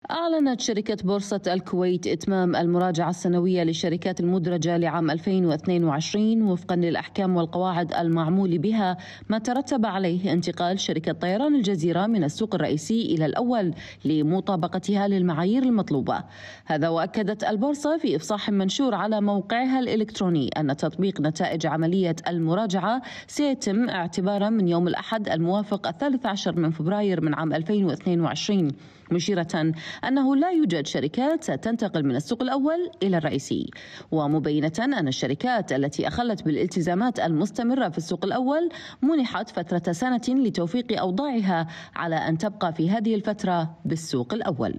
أعلنت شركة بورصة الكويت إتمام المراجعة السنوية للشركات المدرجة لعام 2022 وفقا للأحكام والقواعد المعمول بها ما ترتب عليه انتقال شركة طيران الجزيرة من السوق الرئيسي إلى الأول لمطابقتها للمعايير المطلوبة هذا وأكدت البورصة في إفصاح منشور على موقعها الإلكتروني أن تطبيق نتائج عملية المراجعة سيتم اعتبارا من يوم الأحد الموافق الثالث عشر من فبراير من عام 2022 مشيرة أنه لا يوجد شركات ستنتقل من السوق الأول إلى الرئيسي ومبينة أن الشركات التي أخلت بالالتزامات المستمرة في السوق الأول منحت فترة سنة لتوفيق أوضاعها على أن تبقى في هذه الفترة بالسوق الأول